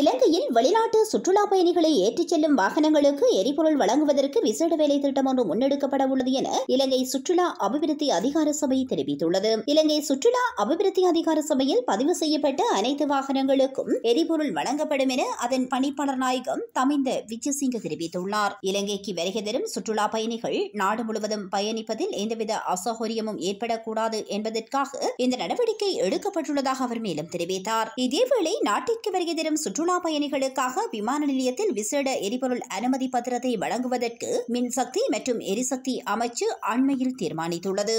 இலங்கையில் வெளிநாட்டு சுற்றுலா பயணிகளை ஏற்றிச் செல்லும் வாகனங்களுக்கு எரிபொருள் வழங்குவதற்கு விசேட வேலை திட்டம் ஒன்று முன்னெடுக்கப்பட உள்ளது என இலங்கை சுற்றுலா அபிவிருத்தி அதிகார சபை தெரிவித்துள்ளது இலங்கை சுற்றுலா அபிவிருத்தி அதிகார சபையில் பதிவு செய்யப்பட்ட அனைத்து வாகனங்களுக்கும் எரிபொருள் வழங்கப்படும் என அதன் பணிப்பாளர் நாயகம் தமிந்த விஜயசிங்க தெரிவித்துள்ளார் இலங்கைக்கு வருகை தரும் சுற்றுலா பயணிகள் நாடு முழுவதும் பயணிப்பதில் எந்தவித அசௌகரியமும் ஏற்படக்கூடாது என்பதற்காக இந்த நடவடிக்கை எடுக்கப்பட்டுள்ளதாக அவர் மேலும் தெரிவித்தார் இதேவேளை நாட்டிற்கு வருகை தரும் சுற்றுலா சுற்றுலா பயணிகளுக்காக விமான நிலையத்தில் விசேட எரிபொருள் அனுமதி பத்திரத்தை வழங்குவதற்கு மின்சக்தி மற்றும் எரிசக்தி அமைச்சு அண்மையில் தீர்மானித்துள்ளது